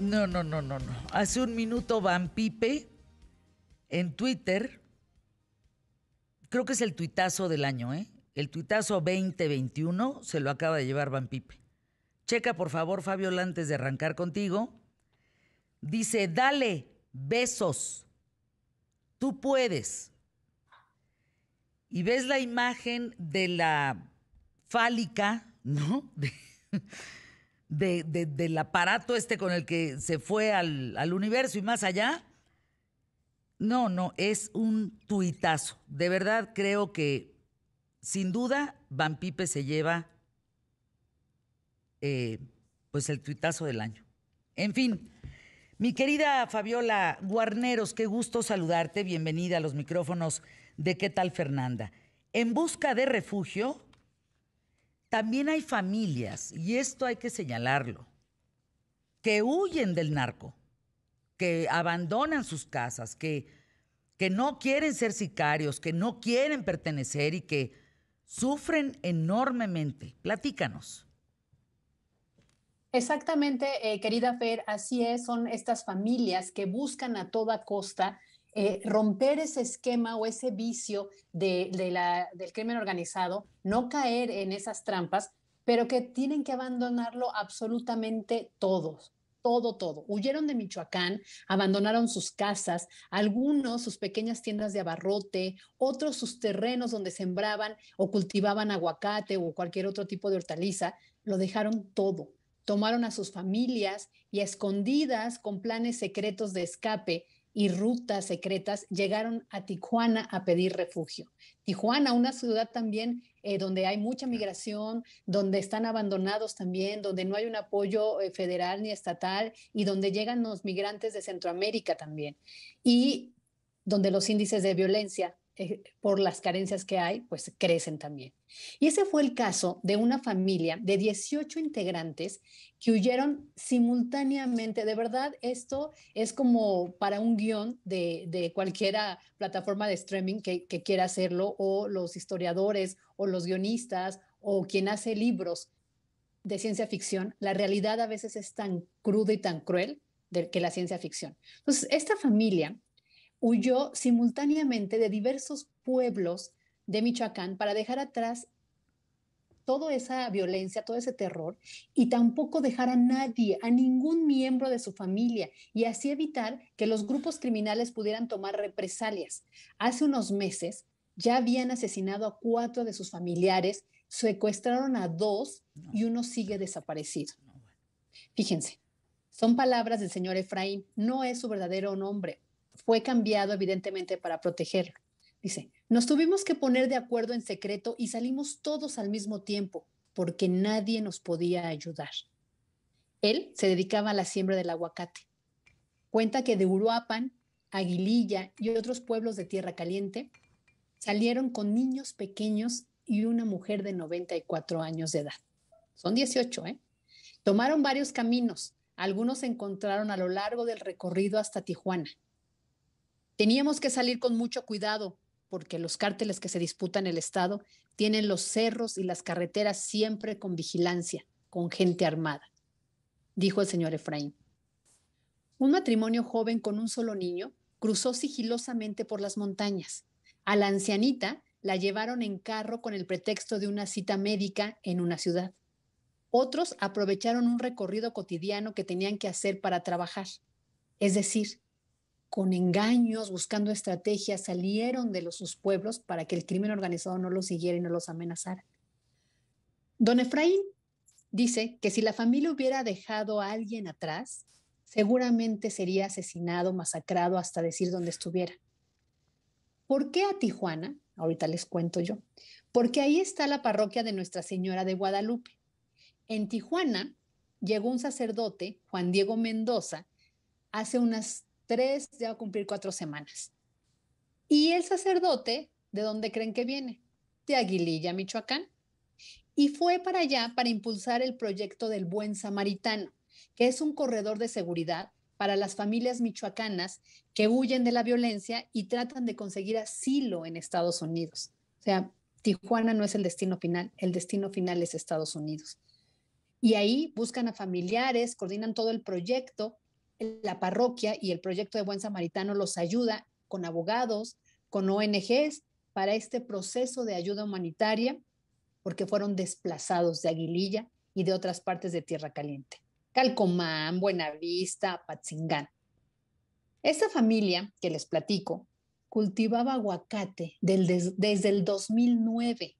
No, no, no, no, no. Hace un minuto Van Pipe en Twitter, creo que es el tuitazo del año, ¿eh? El tuitazo 2021 se lo acaba de llevar Van Pipe. Checa, por favor, Fabiola, antes de arrancar contigo. Dice, dale besos. Tú puedes. Y ves la imagen de la fálica, ¿no? del aparato este con el que se fue al, universo y más allá. No, no, es un tuitazo. De verdad creo que, sin duda, Van se lleva eh, pues el tuitazo del año. En fin, mi querida Fabiola Guarneros, qué gusto saludarte. Bienvenida a los micrófonos de ¿Qué tal Fernanda? En busca de refugio, también hay familias, y esto hay que señalarlo, que huyen del narco, que abandonan sus casas, que, que no quieren ser sicarios, que no quieren pertenecer y que sufren enormemente. Platícanos. Exactamente, eh, querida Fer, así es, son estas familias que buscan a toda costa eh, romper ese esquema o ese vicio de, la, del crimen organizado, no caer en esas trampas, pero que tienen que abandonarlo absolutamente todos, todo, todo. Huyeron de Michoacán, abandonaron sus casas, algunos sus pequeñas tiendas de abarrote, otros sus terrenos donde sembraban o cultivaban aguacate o cualquier otro tipo de hortaliza, lo dejaron todo. Tomaron a sus familias y escondidas con planes secretos de escape y rutas secretas llegaron a Tijuana a pedir refugio. Tijuana, una ciudad también eh, donde hay mucha migración, donde están abandonados también, donde no hay un apoyo eh, federal ni estatal y donde llegan los migrantes de Centroamérica también. Y donde los índices de violencia eh, por las carencias que hay, pues crecen también. Y ese fue el caso de una familia de 18 integrantes que huyeron simultáneamente. De verdad, esto es como para un guión de, de cualquiera plataforma de streaming que, quiera hacerlo, o los historiadores, o los guionistas, o quien hace libros de ciencia ficción, la realidad a veces es tan cruda y tan cruel que la ciencia ficción. Entonces, esta familia huyó simultáneamente de diversos pueblos de Michoacán para dejar atrás toda esa violencia, todo ese terror y tampoco dejar a nadie, a ningún miembro de su familia y así evitar que los grupos criminales pudieran tomar represalias. Hace unos meses ya habían asesinado a cuatro de sus familiares, secuestraron a dos y uno pues, sigue desaparecido. Fíjense, son palabras del señor Efraín, no es su verdadero nombre, fue cambiado evidentemente para proteger Dice, nos tuvimos que poner de acuerdo en secreto y salimos todos al mismo tiempo porque nadie nos podía ayudar. Él se dedicaba a la siembra del aguacate. Cuenta que de Uruapan, Aguililla y otros pueblos de Tierra Caliente salieron con niños pequeños y una mujer de 94 años de edad. Son 18, ¿eh? Tomaron varios caminos. Algunos se encontraron a lo largo del recorrido hasta Tijuana. Teníamos que salir con mucho cuidado porque los cárteles que se disputan el Estado tienen los cerros y las carreteras siempre con vigilancia, con gente armada, dijo el señor Efraín. Un matrimonio joven con un solo niño cruzó sigilosamente por las montañas. A la ancianita la llevaron en carro con el pretexto de una cita médica en una ciudad. Otros aprovecharon un recorrido cotidiano que tenían que hacer para trabajar. Es decir, con engaños, buscando estrategias, salieron de los, sus pueblos para que el crimen organizado no los siguiera y no los amenazara. Don Efraín dice que si la familia hubiera dejado a alguien atrás, seguramente sería asesinado, masacrado, hasta decir dónde estuviera. ¿Por qué a Tijuana? Ahorita les cuento yo. Porque ahí está la parroquia de Nuestra Señora de Guadalupe. En Tijuana llegó un sacerdote, Juan Diego Mendoza, hace unas tres, ya va a cumplir cuatro semanas. Y el sacerdote, ¿de dónde creen que viene? De Aguililla, Michoacán. Y fue para allá para impulsar el proyecto del Buen Samaritano, que es un corredor de seguridad para las familias michoacanas que huyen de la violencia y tratan de conseguir asilo en Estados Unidos. O sea, Tijuana no es el destino final, el destino final es Estados Unidos. Y ahí buscan a familiares, coordinan todo el proyecto la parroquia y el proyecto de Buen Samaritano los ayuda con abogados, con ONGs, para este proceso de ayuda humanitaria, porque fueron desplazados de Aguililla y de otras partes de Tierra Caliente. Calcomán, Buenavista, Patzingán. Esta familia que les platico cultivaba aguacate desde el 2009,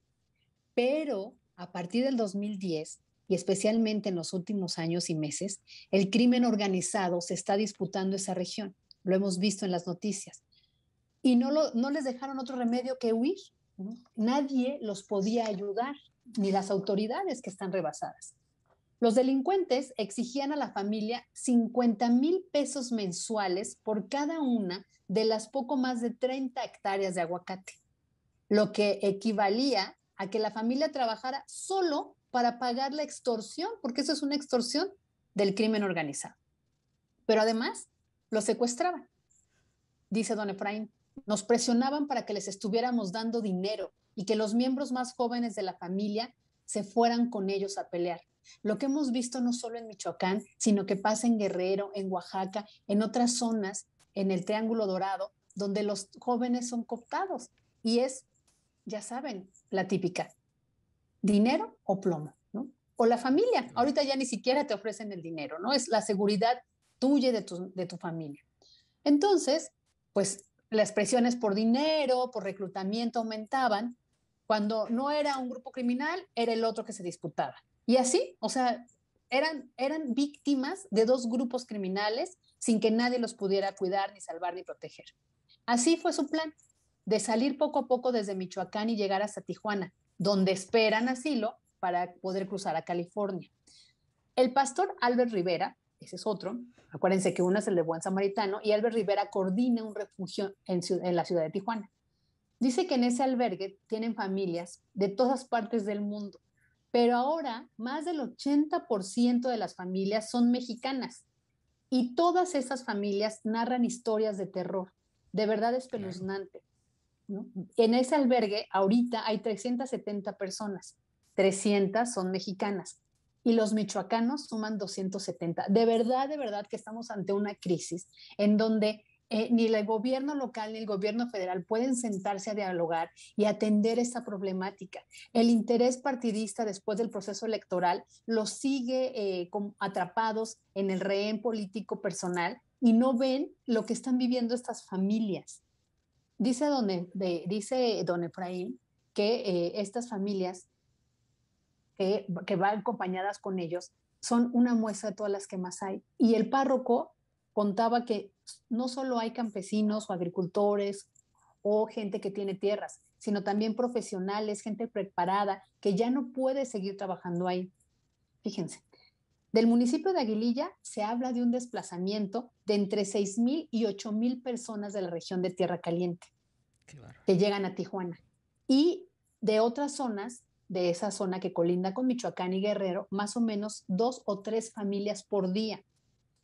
pero a partir del 2010 y especialmente en los últimos años y meses, el crimen organizado se está disputando esa región. Lo hemos visto en las noticias. Y no, no les dejaron otro remedio que huir. Nadie los podía ayudar, ni las autoridades que están rebasadas. Los delincuentes exigían a la familia 50 mil pesos mensuales por cada una de las poco más de 30 hectáreas de aguacate, lo que equivalía a que la familia trabajara solo para pagar la extorsión, porque eso es una extorsión del crimen organizado. Pero además, lo secuestraban, dice don Efraín. Nos presionaban para que les estuviéramos dando dinero y que los miembros más jóvenes de la familia se fueran con ellos a pelear. Lo que hemos visto no solo en Michoacán, sino que pasa en Guerrero, en Oaxaca, en otras zonas, en el Triángulo Dorado, donde los jóvenes son cooptados. Y es, ya saben, la típica dinero o plomo, ¿no? O la familia, ahorita ya ni siquiera te ofrecen el dinero, ¿no? Es la seguridad tuya de tu, de tu familia. Entonces, pues las presiones por dinero, por reclutamiento aumentaban. Cuando no era un grupo criminal, era el otro que se disputaba. Y así, o sea, eran, eran víctimas de dos grupos criminales sin que nadie los pudiera cuidar, ni salvar, ni proteger. Así fue su plan, de salir poco a poco desde Michoacán y llegar hasta Tijuana, donde esperan asilo para poder cruzar a California. El pastor Albert Rivera, ese es otro, acuérdense que uno es el de Buen Samaritano, y Albert Rivera coordina un refugio en, la ciudad de Tijuana. Dice que en ese albergue tienen familias de todas partes del mundo, pero ahora más del 80% de las familias son mexicanas y todas esas familias narran historias de terror, de verdad espeluznante. En ese albergue ahorita hay 370 personas, 300 son mexicanas y los michoacanos suman 270. De verdad, de verdad que estamos ante una crisis en donde eh, ni el gobierno local ni el gobierno federal pueden sentarse a dialogar y atender esta problemática. El interés partidista después del proceso electoral los sigue eh, atrapados en el rehén político personal y no ven lo que están viviendo estas familias. Dice don, dice Efraín que eh, estas familias que, que van acompañadas con ellos son una muestra de todas las que más hay. Y el párroco contaba que no solo hay campesinos o agricultores o gente que tiene tierras, sino también profesionales, gente preparada que ya no puede seguir trabajando ahí. Fíjense. Del municipio de Aguililla se habla de un desplazamiento de entre 6.000 y 8.000 personas de la región de Tierra Caliente que llegan a Tijuana. Y de otras zonas, de esa zona que colinda con Michoacán y Guerrero, más o menos dos o tres familias por día.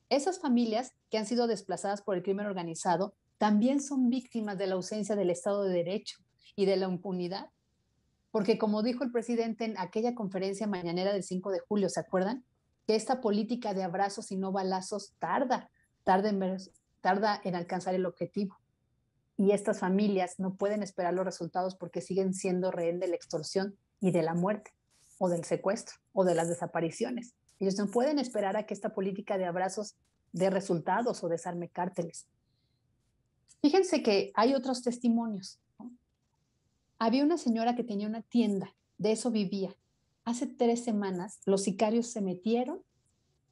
Esas familias que han sido desplazadas por el crimen organizado también son víctimas de la ausencia del Estado de Derecho y de la impunidad. Porque como dijo el presidente en aquella conferencia mañanera del 5 de julio, ¿se acuerdan? que esta política de abrazos y no balazos tarda, tarda en, alcanzar el objetivo. Y estas familias no pueden esperar los resultados porque siguen siendo rehén de la extorsión y de la muerte, o del secuestro, o de las desapariciones. Ellos no pueden esperar a que esta política de abrazos dé resultados o desarme cárteles. Fíjense que hay otros testimonios. Había una señora que tenía una tienda, de eso vivía, hace tres semanas los sicarios se metieron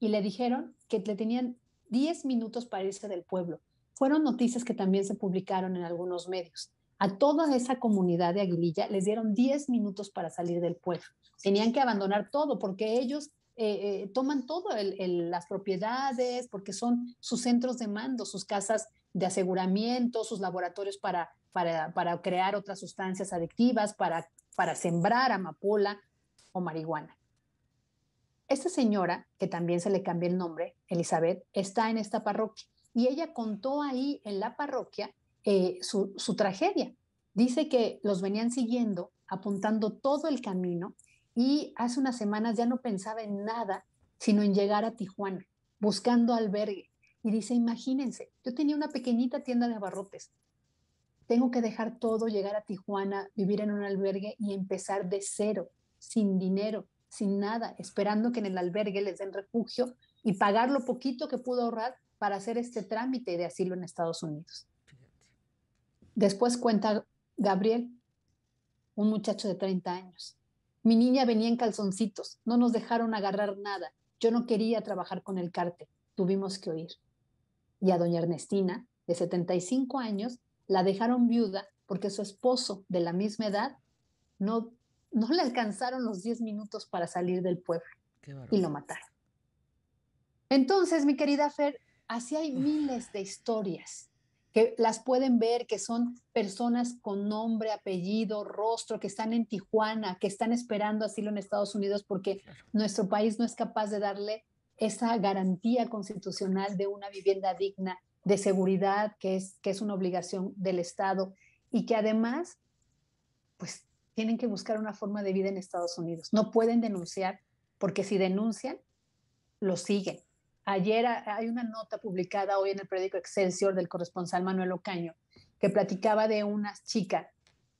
y le dijeron que le tenían 10 minutos para irse del pueblo. Fueron noticias que también se publicaron en algunos medios. A toda esa comunidad de Aguililla les dieron 10 minutos para salir del pueblo. Tenían que abandonar todo porque ellos eh, eh, toman todo, las propiedades, porque son sus centros de mando, sus casas de aseguramiento, sus laboratorios para, para, para crear otras sustancias adictivas, para, para sembrar amapola, o marihuana. Esta señora, que también se le cambia el nombre, Elizabeth, está en esta parroquia y ella contó ahí en la parroquia eh, su, su tragedia. Dice que los venían siguiendo, apuntando todo el camino y hace unas semanas ya no pensaba en nada sino en llegar a Tijuana, buscando albergue. Y dice, imagínense, yo tenía una pequeñita tienda de abarrotes. Tengo que dejar todo, llegar a Tijuana, vivir en un albergue y empezar de cero sin dinero, sin nada, esperando que en el albergue les den refugio y pagar lo poquito que pudo ahorrar para hacer este trámite de asilo en Estados Unidos. Después cuenta Gabriel, un muchacho de 30 años. Mi niña venía en calzoncitos, no nos dejaron agarrar nada. Yo no quería trabajar con el cártel, tuvimos que huir. Y a doña Ernestina, de 75 años, la dejaron viuda porque su esposo de la misma edad no no le alcanzaron los 10 minutos para salir del pueblo y lo mataron. Entonces, mi querida Fer, así hay miles de historias que las pueden ver, que son personas con nombre, apellido, rostro, que están en Tijuana, que están esperando asilo en Estados Unidos porque nuestro país no es capaz de darle esa garantía constitucional de una vivienda digna, de seguridad, que es, que es una obligación del Estado y que además, pues tienen que buscar una forma de vida en Estados Unidos. No pueden denunciar porque si denuncian, lo siguen. Ayer hay una nota publicada hoy en el periódico Excelsior del corresponsal Manuel Ocaño que platicaba de una chica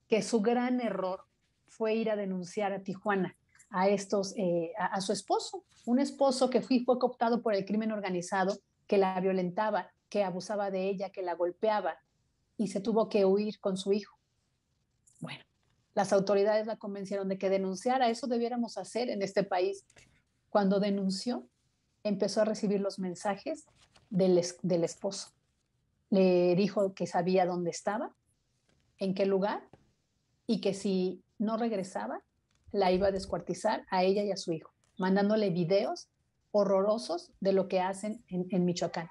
que su gran error fue ir a denunciar a Tijuana a estos eh, a, su esposo, un esposo que fue cooptado por el crimen organizado, que la violentaba, que abusaba de ella, que la golpeaba y se tuvo que huir con su hijo. Bueno, las autoridades la convencieron de que denunciara, eso debiéramos hacer en este país. Cuando denunció, empezó a recibir los mensajes del, esposo. Le dijo que sabía dónde estaba, en qué lugar, y que si no regresaba, la iba a descuartizar a ella y a su hijo, mandándole videos horrorosos de lo que hacen en Michoacán.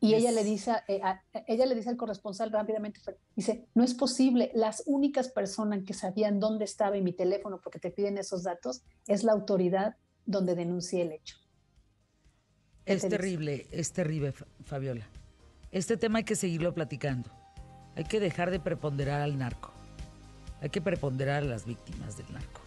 Y ella, le dice, eh, eh, ella le dice al corresponsal rápidamente, dice, no es posible, las únicas personas que sabían dónde estaba en mi teléfono, porque te piden esos datos, es la autoridad donde denuncié el hecho. Es terrible, es terrible, Fabiola. Este tema hay que seguirlo platicando. Hay que dejar de preponderar al narco. Hay que preponderar a las víctimas del narco.